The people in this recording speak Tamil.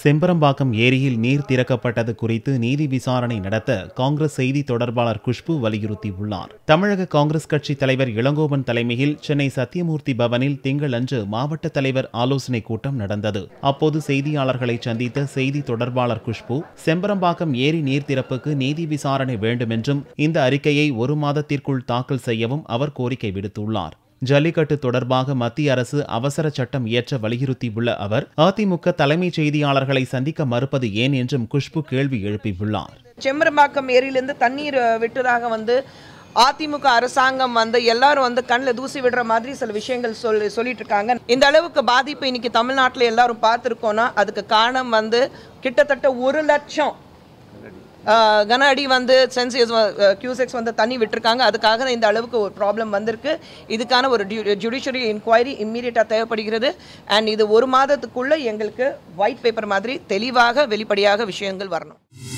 செம்பரம்பாக்கம் ஏரியில் நீர் திறக்கப்பட்டது குறித்து நீதி விசாரணை நடத்த காங்கிரஸ் செய்தி தொடர்பாளர் குஷ்பு வலியுறுத்தியுள்ளார் தமிழக காங்கிரஸ் கட்சி தலைவர் இளங்கோவன் தலைமையில் சென்னை சத்தியமூர்த்தி பவனில் திங்களன்று மாவட்ட தலைவர் ஆலோசனைக் கூட்டம் நடந்தது அப்போது செய்தியாளர்களை சந்தித்த செய்தி தொடர்பாளர் குஷ்பு செம்பரம்பாக்கம் ஏரி நீர் திறப்புக்கு நீதி விசாரணை வேண்டுமென்றும் இந்த அறிக்கையை ஒரு மாதத்திற்குள் தாக்கல் செய்யவும் அவர் கோரிக்கை விடுத்துள்ளார் ஜல்லிக்கட்டு தொடர்பாக மத்திய அரசு அவசர சட்டம் இயற்ற வலியுறுத்தியுள்ள அவர் அதிமுக தலைமைச் செய்தியாளர்களை சந்திக்க மறுப்பது ஏன் என்றும் குஷ்பு கேள்வி எழுப்பியுள்ளார் செம்பரம்பாக்கம் ஏரியிலிருந்து தண்ணீர் விட்டதாக வந்து அதிமுக அரசாங்கம் வந்து எல்லாரும் வந்து கண்ணில் தூசி விடுற மாதிரி சில விஷயங்கள் சொல்லி சொல்லிட்டு இருக்காங்க இந்த அளவுக்கு பாதிப்பு இன்னைக்கு தமிழ்நாட்டில் எல்லாரும் பார்த்துருக்கோன்னா அதுக்கு காரணம் வந்து கிட்டத்தட்ட ஒரு லட்சம் கன அடி வந்து சென்சியஸ் கியூசெக்ஸ் வந்து தண்ணி விட்டுருக்காங்க அதுக்காக இந்த அளவுக்கு ஒரு ப்ராப்ளம் வந்திருக்கு இதுக்கான ஒரு ஜுடிஷியரி இன்கொயரி இம்மீடியட்டாக தேவைப்படுகிறது அண்ட் இது ஒரு மாதத்துக்குள்ளே எங்களுக்கு ஒயிட் பேப்பர் மாதிரி தெளிவாக வெளிப்படையாக விஷயங்கள் வரணும்